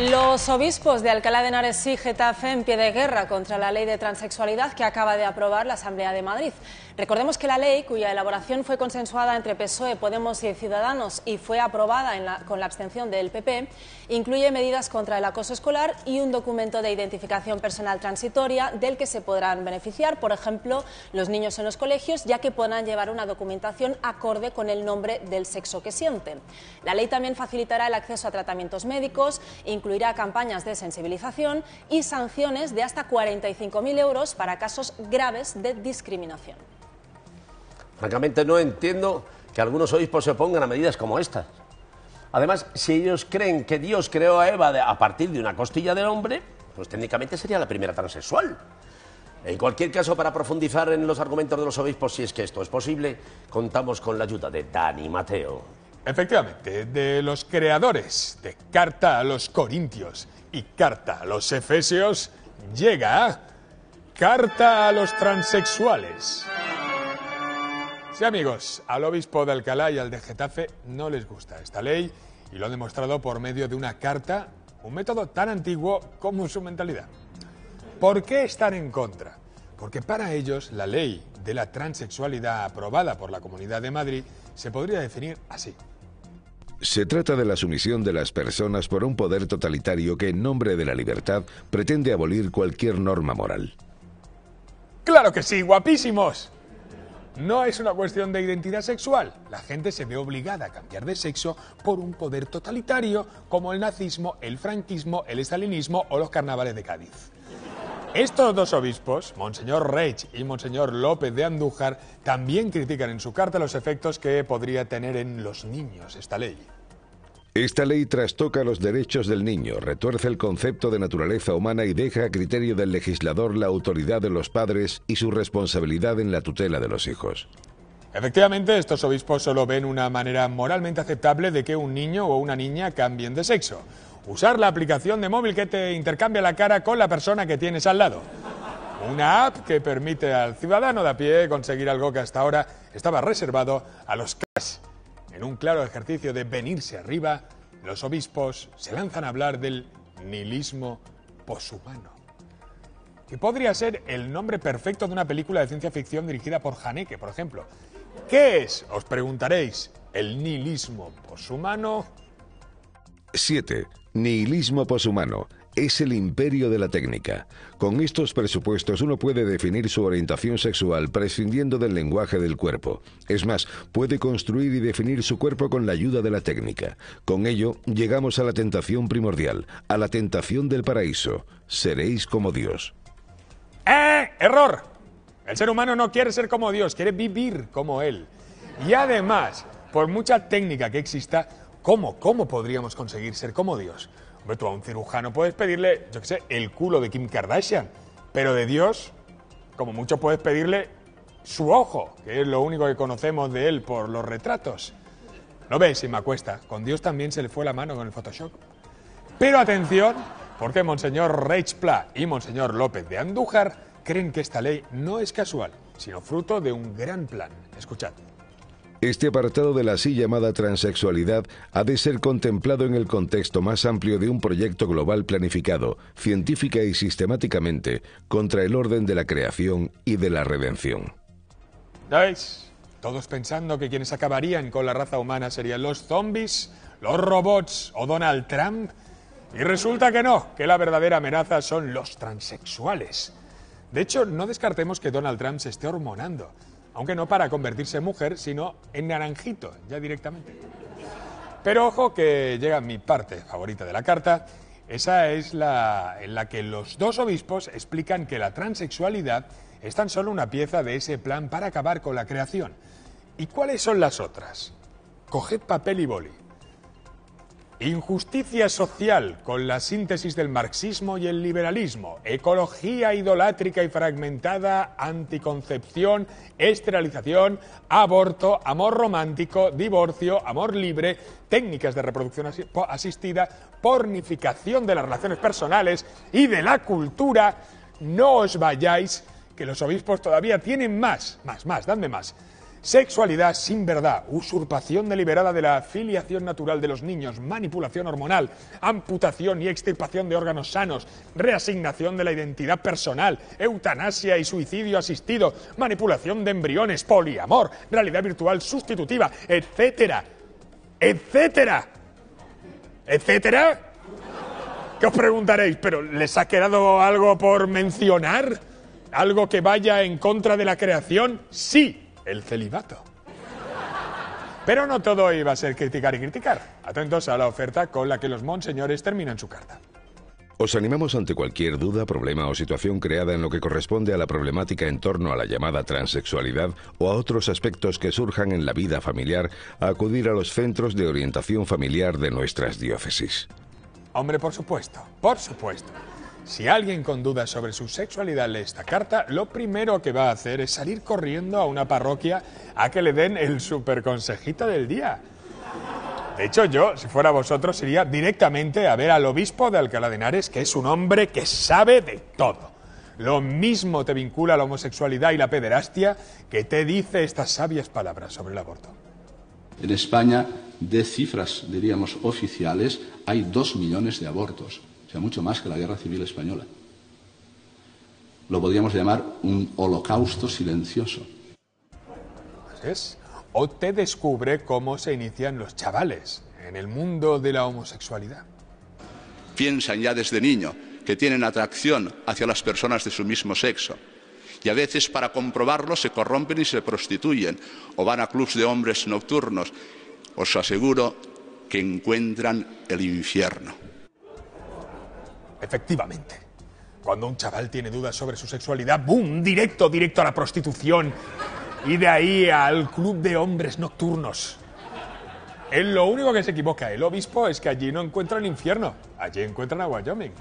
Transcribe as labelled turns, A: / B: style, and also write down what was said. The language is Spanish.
A: Los obispos de Alcalá de Henares y Getafe en pie de guerra contra la ley de transexualidad que acaba de aprobar la Asamblea de Madrid. Recordemos que la ley, cuya elaboración fue consensuada entre PSOE, Podemos y Ciudadanos y fue aprobada con la abstención del PP, incluye medidas contra el acoso escolar y un documento de identificación personal transitoria del que se podrán beneficiar, por ejemplo, los niños en los colegios, ya que podrán llevar una documentación acorde con el nombre del sexo que sienten. La ley también facilitará el acceso a tratamientos médicos, incluso incluirá campañas de sensibilización y sanciones de hasta 45.000 euros para casos graves de discriminación.
B: Francamente no entiendo que algunos obispos se opongan a medidas como estas. Además, si ellos creen que Dios creó a Eva a partir de una costilla de hombre, pues técnicamente sería la primera transexual. En cualquier caso, para profundizar en los argumentos de los obispos, si es que esto es posible,
A: contamos con la ayuda de Dani Mateo. Efectivamente, de los creadores de Carta a los Corintios y Carta a los Efesios llega Carta a los Transexuales. Sí, amigos, al obispo de Alcalá y al de Getafe no les gusta esta ley y lo han demostrado por medio de una carta, un método tan antiguo como su mentalidad. ¿Por qué están en contra? Porque para ellos la ley de la transexualidad aprobada por la Comunidad de Madrid se podría definir así.
B: Se trata de la sumisión de las personas por un poder totalitario que en nombre de la libertad pretende abolir cualquier norma moral.
A: Claro que sí, guapísimos. No es una cuestión de identidad sexual. La gente se ve obligada a cambiar de sexo por un poder totalitario como el nazismo, el franquismo, el estalinismo o los carnavales de Cádiz. Estos dos obispos, Monseñor Reich y Monseñor López de Andújar, también critican en su carta los efectos que podría tener en los niños esta ley.
B: Esta ley trastoca los derechos del niño, retuerce el concepto de naturaleza humana y deja a criterio del legislador la autoridad de los padres y su responsabilidad en la tutela de los hijos.
A: Efectivamente, estos obispos solo ven una manera moralmente aceptable de que un niño o una niña cambien de sexo. Usar la aplicación de móvil que te intercambia la cara con la persona que tienes al lado. Una app que permite al ciudadano de a pie conseguir algo que hasta ahora estaba reservado a los cash. En un claro ejercicio de venirse arriba, los obispos se lanzan a hablar del nihilismo poshumano, que podría ser el nombre perfecto de una película de ciencia ficción dirigida por Haneke, por ejemplo. ¿Qué es, os preguntaréis, el nihilismo poshumano?
B: 7. Nihilismo poshumano. Es el imperio de la técnica. Con estos presupuestos uno puede definir su orientación sexual prescindiendo del lenguaje del cuerpo. Es más, puede construir y definir su cuerpo con la ayuda de la técnica. Con ello, llegamos a la tentación primordial, a la tentación del paraíso. Seréis como Dios.
A: ¡Eh! ¡Error! El ser humano no quiere ser como Dios, quiere vivir como Él. Y además, por mucha técnica que exista, ¿Cómo? ¿Cómo podríamos conseguir ser como Dios? Hombre, tú a un cirujano puedes pedirle, yo qué sé, el culo de Kim Kardashian, pero de Dios, como mucho puedes pedirle su ojo, que es lo único que conocemos de él por los retratos. ¿No ves? Si me acuesta. Con Dios también se le fue la mano con el Photoshop. Pero atención, porque Monseñor Reich y Monseñor López de Andújar creen que esta ley no es casual, sino fruto de un gran plan. Escuchad.
B: Este apartado de la así llamada transexualidad ha de ser contemplado en el contexto más amplio de un proyecto global planificado, científica y sistemáticamente, contra el orden de la creación y de la redención.
A: ¿Veis? Todos pensando que quienes acabarían con la raza humana serían los zombies, los robots o Donald Trump. Y resulta que no, que la verdadera amenaza son los transexuales. De hecho, no descartemos que Donald Trump se esté hormonando aunque no para convertirse en mujer, sino en naranjito, ya directamente. Pero ojo que llega mi parte favorita de la carta. Esa es la en la que los dos obispos explican que la transexualidad es tan solo una pieza de ese plan para acabar con la creación. ¿Y cuáles son las otras? Coged papel y boli. Injusticia social con la síntesis del marxismo y el liberalismo, ecología idolátrica y fragmentada, anticoncepción, esterilización, aborto, amor romántico, divorcio, amor libre, técnicas de reproducción asistida, pornificación de las relaciones personales y de la cultura. No os vayáis, que los obispos todavía tienen más, más, más, dadme más. Sexualidad sin verdad, usurpación deliberada de la filiación natural de los niños, manipulación hormonal, amputación y extirpación de órganos sanos, reasignación de la identidad personal, eutanasia y suicidio asistido, manipulación de embriones, poliamor, realidad virtual sustitutiva, etcétera, etcétera, etcétera. ¿Qué os preguntaréis? ¿Pero les ha quedado algo por mencionar? ¿Algo que vaya en contra de la creación? Sí, el celibato. Pero no todo iba a ser criticar y criticar. Atentos a la oferta con la que los monseñores terminan su carta.
B: Os animamos ante cualquier duda, problema o situación creada en lo que corresponde a la problemática en torno a la llamada transexualidad o a otros aspectos que surjan en la vida familiar a acudir a los centros de orientación familiar de nuestras diócesis.
A: Hombre, por supuesto, por supuesto. Si alguien con dudas sobre su sexualidad lee esta carta, lo primero que va a hacer es salir corriendo a una parroquia a que le den el super del día. De hecho, yo, si fuera vosotros, iría directamente a ver al obispo de Alcalá de Henares, que es un hombre que sabe de todo. Lo mismo te vincula la homosexualidad y la pederastia que te dice estas sabias palabras sobre el aborto.
B: En España, de cifras, diríamos, oficiales, hay dos millones de abortos o sea, mucho más que la guerra civil española. Lo podríamos llamar un holocausto silencioso.
A: Pues, o te descubre cómo se inician los chavales en el mundo de la homosexualidad.
B: Piensan ya desde niño que tienen atracción hacia las personas de su mismo sexo y a veces para comprobarlo se corrompen y se prostituyen o van a clubs de hombres nocturnos. Os aseguro que encuentran el infierno.
A: Efectivamente. Cuando un chaval tiene dudas sobre su sexualidad, ¡boom! Directo, directo a la prostitución. Y de ahí al club de hombres nocturnos. Él lo único que se equivoca, el obispo, es que allí no encuentran infierno. Allí encuentran a Wyoming.